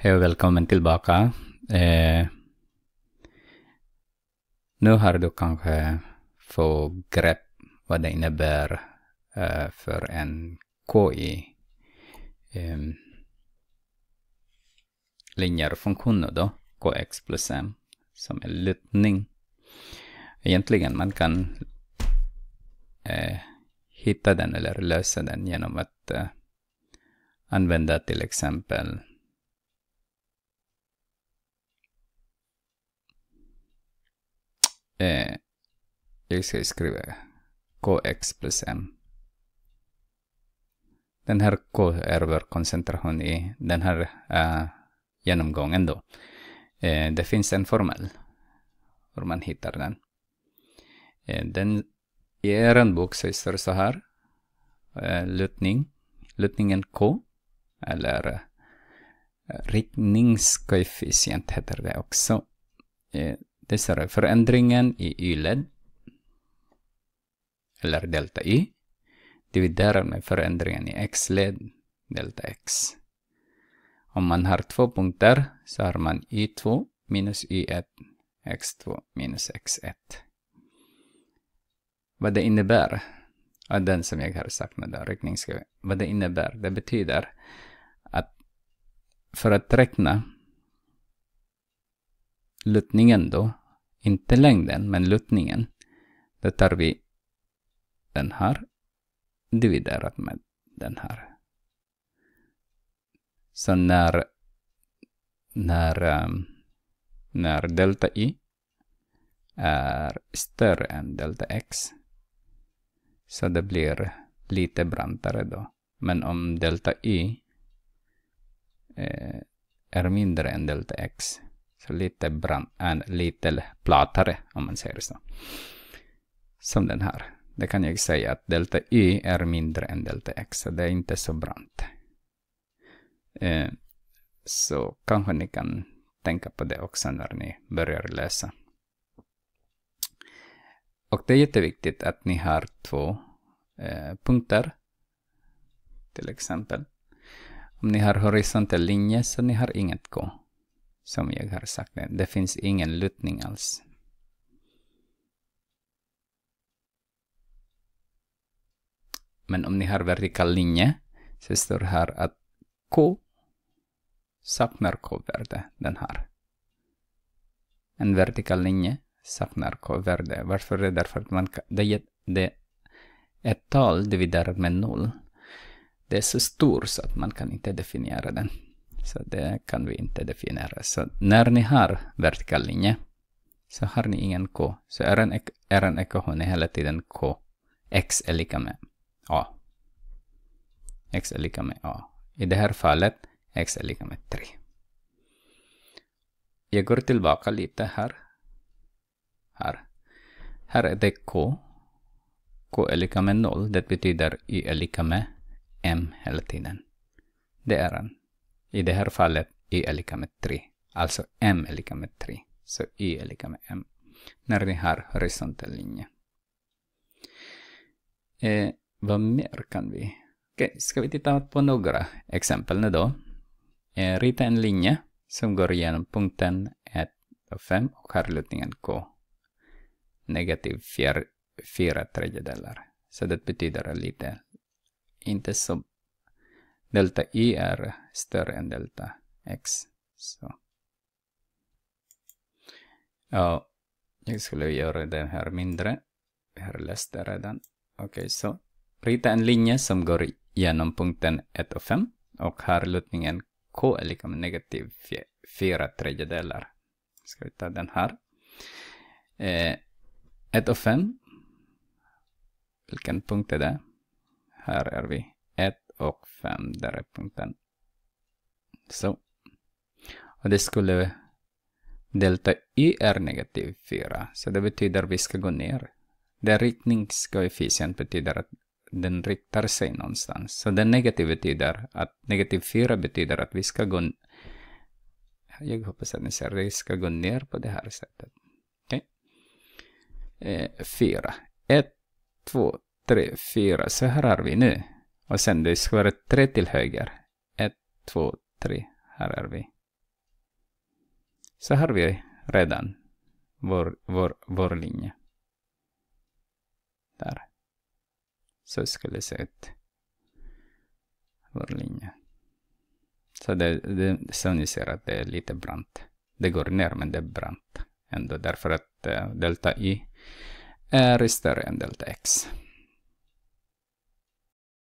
Hej och välkommen tillbaka. Eh, nu har du kanske fått grepp vad det innebär eh, för en KI. Eh, linjärfunktioner då, KX plus M, som är lutning. Egentligen man kan eh, hitta den eller lösa den genom att eh, använda till exempel Eh, jag ska skriva kx plus m. Den här k är vår koncentration i den här eh, genomgången då. Eh, det finns en formel. hur man hittar den. Eh, den I er bok så står det så här. Eh, lutning. Lutningen k. Eller eh, riktningskoefficient heter det också. Dessa är förändringen i Y-led eller delta Y dividerar med förändringen i X-led delta X. Om man har två punkter så har man Y2 minus Y1 X2 minus X1. Vad det innebär, och den som jag har sagt med räkning, vad det innebär, det betyder att för att räkna luttningen då. Inte längden, men luttningen. Då tar vi den här dividerat med den här. Så när, när, ehm, när delta i är större än delta x så det blir lite brantare då. Men om delta y eh, är mindre än delta x lite brant, en lite platare om man säger så. Som den här. Det kan jag säga att delta y är mindre än delta x, så det är inte så brant. Eh, så kanske ni kan tänka på det också när ni börjar läsa. Och det är jätteviktigt att ni har två eh, punkter. Till exempel. Om ni har horisontell linje så ni har inget K. Som jag har sagt, det finns ingen lutning alls. Men om ni har vertikal linje så står det här att K saknar K-värde, den här. En vertikal linje saknar K-värde. Varför det? Därför att man, det, det ett tal dividerat med noll. Det är så stort så att man kan inte definiera den. Så det kan vi inte definiera. Så när ni har vertikal linje så har ni ingen k. Så er en, r en ekvation är hela tiden k. x är lika med a. x är lika med a. I det här fallet x är lika med 3. Jag går tillbaka lite här. Här. Här är det k. k är lika med 0. Det betyder y är lika med m hela tiden. Det är den i det här fallet i är lika med 3. Alltså m är lika med 3. Så i är lika med m. När ni har horisontell linje. Eh, vad mer kan vi? Okay, ska vi titta på några exempel nu då? Eh, rita en linje som går igenom punkten 1 och 5 och har lutningen k. Negativ 4 tredjedelar. Så det betyder lite, inte så delta i är större än delta x. Så. Ja, jag skulle göra den här mindre. Vi har läst det redan. Okej, okay, så rita en linje som går genom punkten 1 och 5 och här lutningen k är lika med negativ 4 tredjedelar. Ska vi ta den här. Eh, 1 och 5. Vilken punkt är det? Här är vi och 5, där är punkten. Så. Och det skulle delta y är negativ 4, så det betyder att vi ska gå ner. Den riktningskoefficient betyder att den riktar sig någonstans. Så den negativ betyder att negativ 4 betyder att vi ska gå... Jag hoppas att ni ser det. Vi ska gå ner på det här sättet. Okej? Okay. 4. 1, 2, 3, 4. Så här har vi nu. Och sen du skär tre till höger. Ett, två, tre. Här är vi. Så har vi redan vår, vår, vår linje. Där. Så skulle det se ut. Vår linje. Så det, det, så ni ser att det är lite brant. Det går ner men det är brant ändå därför att eh, delta y är större än delta x.